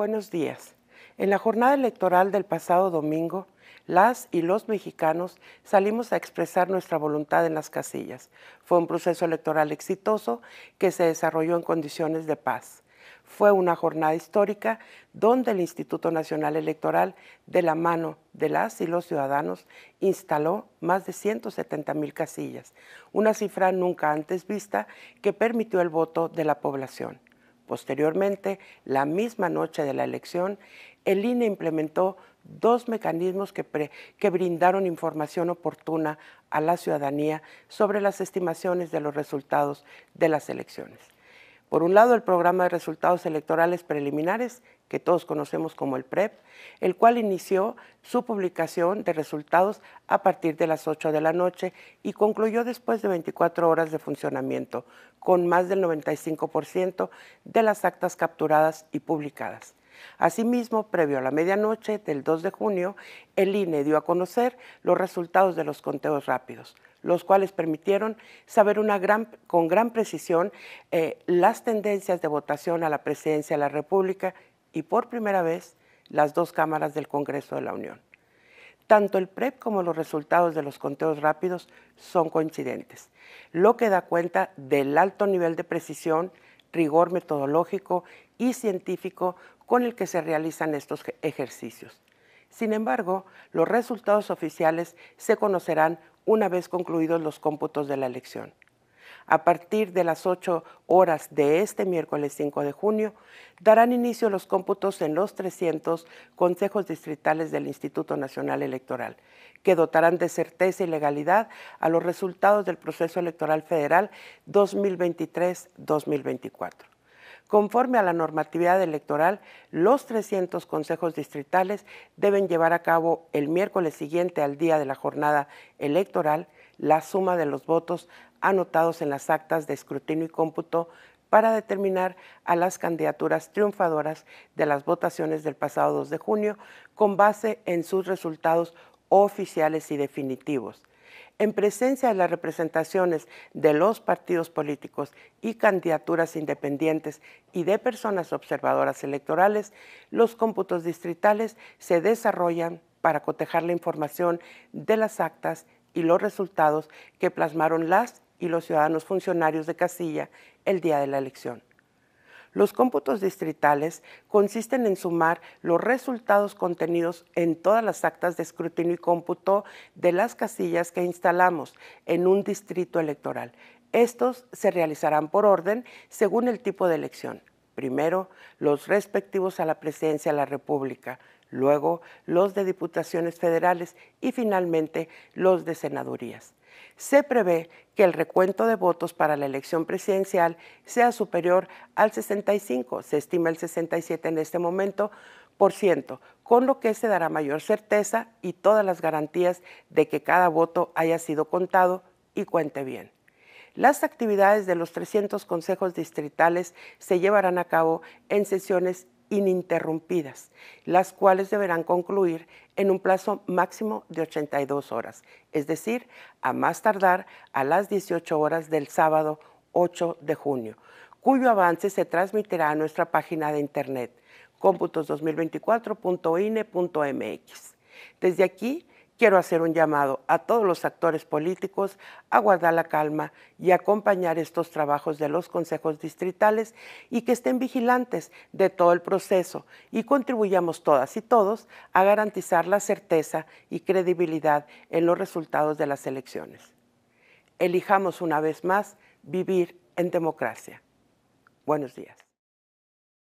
Buenos días. En la jornada electoral del pasado domingo, las y los mexicanos salimos a expresar nuestra voluntad en las casillas. Fue un proceso electoral exitoso que se desarrolló en condiciones de paz. Fue una jornada histórica donde el Instituto Nacional Electoral, de la mano de las y los ciudadanos, instaló más de 170 mil casillas, una cifra nunca antes vista que permitió el voto de la población. Posteriormente, la misma noche de la elección, el INE implementó dos mecanismos que, que, brindaron información oportuna a la ciudadanía sobre las estimaciones de los resultados de las elecciones. Por un lado, el programa de resultados electorales preliminares que todos conocemos como el PREP, el cual inició su publicación de resultados a partir de las 8 de la noche y concluyó después de 24 horas de funcionamiento, con más del 95% de las actas capturadas y publicadas. Asimismo, previo a la medianoche del 2 de junio, el INE dio a conocer los resultados de los conteos rápidos, los cuales permitieron saber con gran precisión eh, las tendencias de votación a la presidencia de la República y por primera vez las dos cámaras del Congreso de la Unión. Tanto el PREP e como los resultados de los conteos rápidos son coincidentes, lo que da cuenta del alto nivel de precisión, rigor metodológico y científico con el que se realizan estos ejercicios. Sin embargo, los resultados oficiales se conocerán una vez concluidos los cómputos de la elección a partir de las 8 horas de este miércoles 5 de junio, darán inicio los cómputos en los 300 consejos distritales del Instituto Nacional Electoral, que dotarán de certeza y legalidad a los resultados del proceso electoral federal 2023-2024. Conforme a la normatividad electoral, los 300 consejos distritales deben llevar a cabo el miércoles siguiente al día de la jornada electoral la suma de los votos anotados en las actas de escrutinio y cómputo para determinar a las candidaturas triunfadoras de las votaciones del pasado 2 de junio con base en sus resultados oficiales y definitivos. En presencia de las representaciones de los partidos políticos y candidaturas independientes y de personas observadoras electorales, los cómputos distritales se desarrollan para cotejar la información de las actas y los resultados que plasmaron las y los ciudadanos funcionarios de Casilla el día de la elección. Los cómputos distritales consisten en sumar los resultados contenidos en todas las actas de escrutinio y cómputo de las casillas que instalamos en un distrito electoral. Estos se realizarán por orden según el tipo de elección. Primero, los respectivos a la presidencia de la República luego los de diputaciones federales y finalmente los de senadurías. Se prevé que el recuento de votos para la elección presidencial sea superior al 65, se estima el 67 en este momento, por ciento, con lo que se dará mayor certeza y todas las garantías de que cada voto haya sido contado y cuente bien. Las actividades de los 300 consejos distritales se llevarán a cabo en sesiones ininterrumpidas, las cuales deberán concluir en un plazo máximo de 82 horas, es decir, a más tardar a las 18 horas del sábado 8 de junio, cuyo avance se transmitirá a nuestra página de internet cómputos2024.ine.mx. Desde aquí quiero hacer un llamado a todos los actores políticos a guardar la calma y acompañar estos trabajos de los consejos distritales y que estén vigilantes de todo el proceso y contribuyamos todas y todos a garantizar la certeza y credibilidad en los resultados de las elecciones. Elijamos una vez más vivir en democracia. Buenos días.